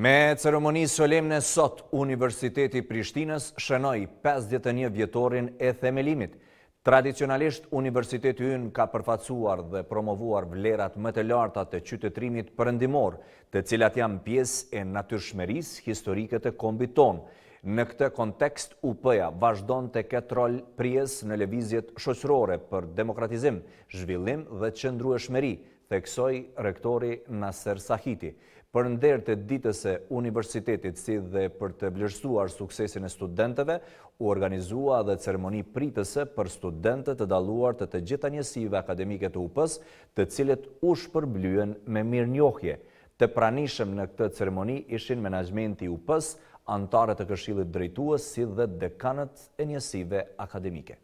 Me ceremoni solemne sot, Universiteti Prishtinës shënoj 51 vjetorin e themelimit. Tradicionalisht, Universiteti unë ka përfacuar dhe promovuar vlerat më të lartat të qytetrimit përëndimor, të cilat jam pjesë e natyrshmeris historiket e kombiton. Në këtë kontekst, UP-ja vazhdon të ketë rol prijes në levizjet shoqërore për demokratizim, zhvillim dhe qëndru e shmeri, theksoj rektori Nasser Sahiti. Për ndërë të ditës e universitetit si dhe për të blërsuar suksesin e studenteve, u organizua dhe ceremoni pritëse për studentet të daluar të të gjitha njësive akademike të UP-s, të cilet u shpërblyen me mirë njohje, të pranishëm në këtë ceremoni ishin menajmenti u pësë, antarët të këshilit drejtuës si dhe dekanët e njësive akademike.